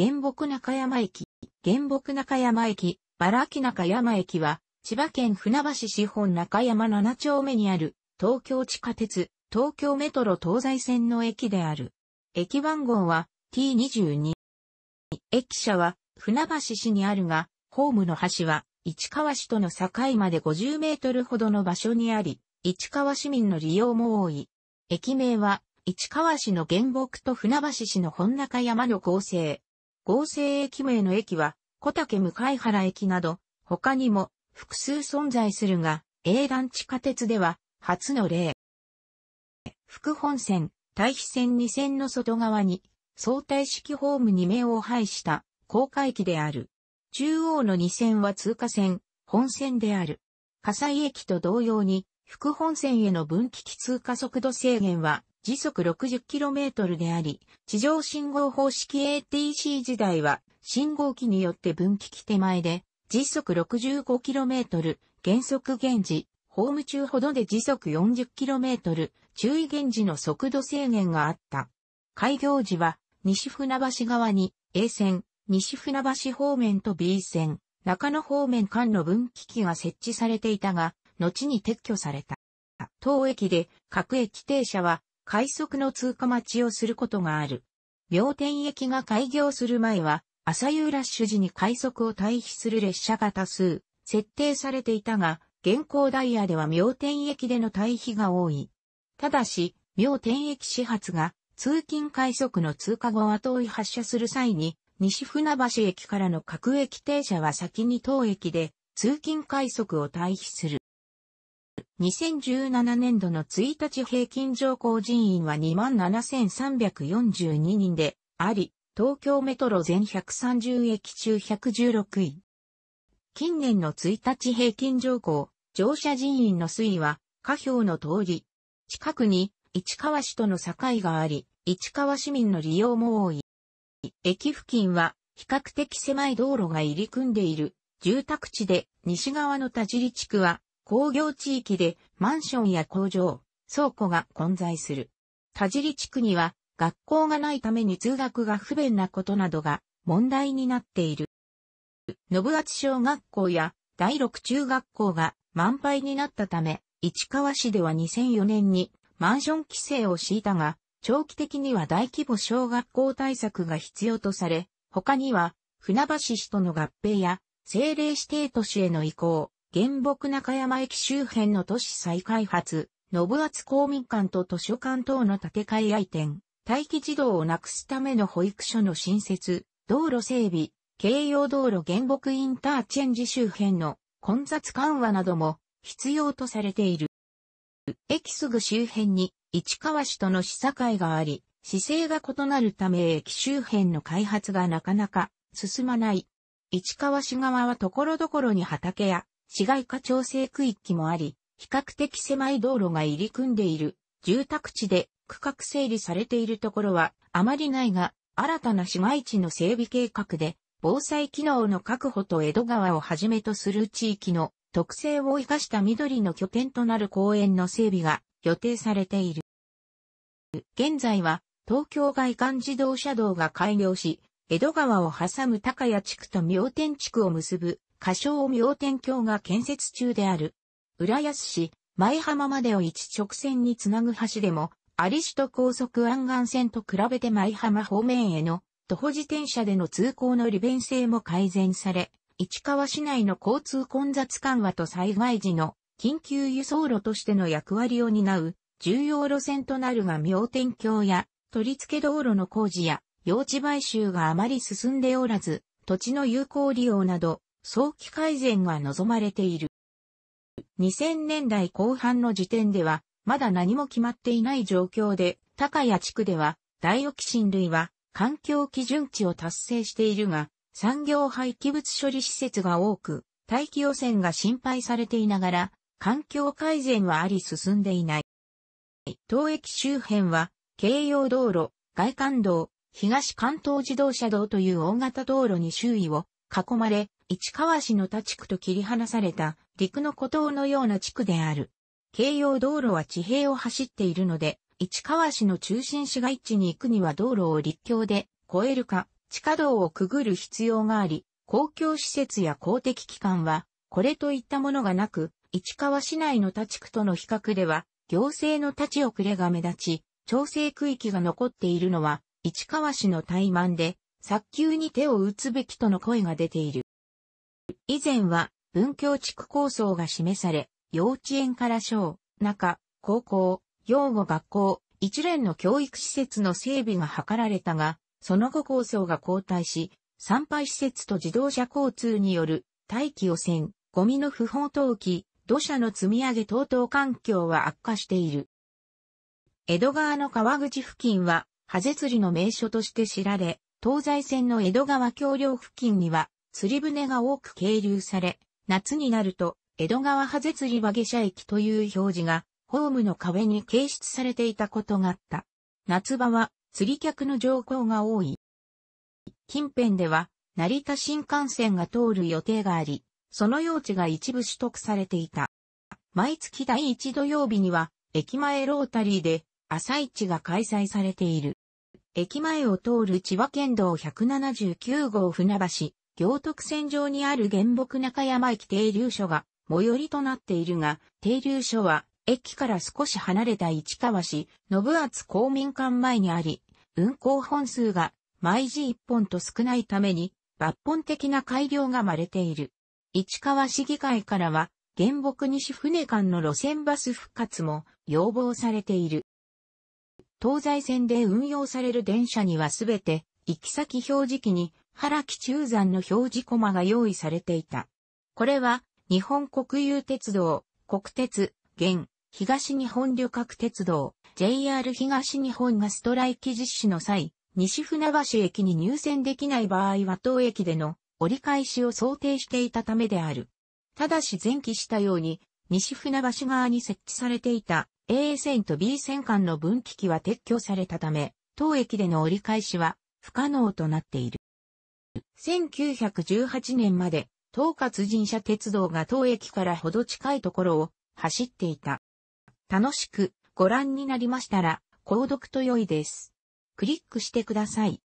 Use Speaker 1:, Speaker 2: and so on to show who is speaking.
Speaker 1: 原木中山駅、原木中山駅、バラ木中山駅は、千葉県船橋市本中山7丁目にある、東京地下鉄、東京メトロ東西線の駅である。駅番号は T22。駅舎は船橋市にあるが、ホームの端は市川市との境まで50メートルほどの場所にあり、市川市民の利用も多い。駅名は市川市の原木と船橋市の本中山の構成。合成駅名の駅は、小竹向原駅など、他にも複数存在するが、A 団地下鉄では、初の例。副本線、対比線2線の外側に、相対式ホーム2面を配した、高架駅である。中央の2線は通過線、本線である。葛西駅と同様に、副本線への分岐器通過速度制限は、時速 60km であり、地上信号方式 ATC 時代は、信号機によって分岐器手前で、時速 65km、減速減時、ホーム中ほどで時速 40km、注意減時の速度制限があった。開業時は、西船橋側に A 線、西船橋方面と B 線、中野方面間の分岐器が設置されていたが、後に撤去された。当駅で各駅停車は快速の通過待ちをすることがある。明天駅が開業する前は、朝夕ラッシュ時に快速を退避する列車が多数、設定されていたが、現行ダイヤでは明天駅での退避が多い。ただし、明天駅始発が通勤快速の通過後後追い発車する際に、西船橋駅からの各駅停車は先に当駅で通勤快速を退避する。2017年度の1日平均上降人員は27,342人であり、東京メトロ全130駅中116位。近年の1日平均上降、乗車人員の推移は、下表の通り。近くに、市川市との境があり、市川市民の利用も多い。駅付近は、比較的狭い道路が入り組んでいる、住宅地で、西側の田尻地区は、工業地域でマンションや工場、倉庫が混在する。田尻地区には学校がないために通学が不便なことなどが問題になっている。信厚小学校や第六中学校が満杯になったため、市川市では2004年にマンション規制を敷いたが、長期的には大規模小学校対策が必要とされ、他には船橋市との合併や政令指定都市への移行、原木中山駅周辺の都市再開発、信厚公民館と図書館等の建て替えや移転、待機児童をなくすための保育所の新設、道路整備、京葉道路原木インターチェンジ周辺の混雑緩和なども必要とされている。駅すぐ周辺に市川市との市境があり、姿勢が異なるため駅周辺の開発がなかなか進まない。市川市側は所々に畑や市街化調整区域もあり、比較的狭い道路が入り組んでいる住宅地で区画整理されているところはあまりないが、新たな市街地の整備計画で、防災機能の確保と江戸川をはじめとする地域の特性を生かした緑の拠点となる公園の整備が予定されている。現在は東京外環自動車道が開業し、江戸川を挟む高谷地区と妙天地区を結ぶ仮称妙天橋が建設中である。浦安市、前浜までを一直線につなぐ橋でも、有志と高速湾岸線と比べて舞浜方面への徒歩自転車での通行の利便性も改善され、市川市内の交通混雑緩和と災害時の緊急輸送路としての役割を担う重要路線となるが妙天橋や取り付け道路の工事や用地買収があまり進んでおらず、土地の有効利用など早期改善が望まれている。2000年代後半の時点では、まだ何も決まっていない状況で、高谷地区では、ダイオキシン類は、環境基準値を達成しているが、産業廃棄物処理施設が多く、大気汚染が心配されていながら、環境改善はあり進んでいない。当駅周辺は、京葉道路、外環道、東関東自動車道という大型道路に周囲を囲まれ、市川市の他地区と切り離された陸の孤島のような地区である。京葉道路は地平を走っているので、市川市の中心市街地に行くには道路を陸橋で越えるか、地下道をくぐる必要があり、公共施設や公的機関は、これといったものがなく、市川市内の他地区との比較では、行政の立ち遅れが目立ち、調整区域が残っているのは、市川市の怠慢で、早急に手を打つべきとの声が出ている。以前は文教地区構想が示され、幼稚園から小、中、高校、養護学校、一連の教育施設の整備が図られたが、その後構想が後退し、参拝施設と自動車交通による大気汚染、ゴミの不法投棄、土砂の積み上げ等々環境は悪化している。江戸川の川口付近は、ハゼ釣りの名所として知られ、東西線の江戸川橋梁付近には、釣り船が多く係留され、夏になると、江戸川ハゼ釣り場下車駅という表示が、ホームの壁に掲出されていたことがあった。夏場は、釣り客の乗降が多い。近辺では、成田新幹線が通る予定があり、その用地が一部取得されていた。毎月第一土曜日には、駅前ロータリーで、朝市が開催されている。駅前を通る千葉県道179号船橋、行徳線上にある原木中山駅停留所が最寄りとなっているが、停留所は駅から少し離れた市川市、信厚公民館前にあり、運行本数が毎時1本と少ないために抜本的な改良がまれている。市川市議会からは、原木西船間の路線バス復活も要望されている。東西線で運用される電車にはすべて行き先表示器に原木中山の表示コマが用意されていた。これは、日本国有鉄道、国鉄、現、東日本旅客鉄道、JR 東日本がストライキ実施の際、西船橋駅に入線できない場合は当駅での折り返しを想定していたためである。ただし前期したように、西船橋側に設置されていた A 線と B 線間の分岐器は撤去されたため、当駅での折り返しは不可能となっている。1918年まで、東下神社鉄道が当駅からほど近いところを走っていた。楽しくご覧になりましたら、購読と良いです。クリックしてください。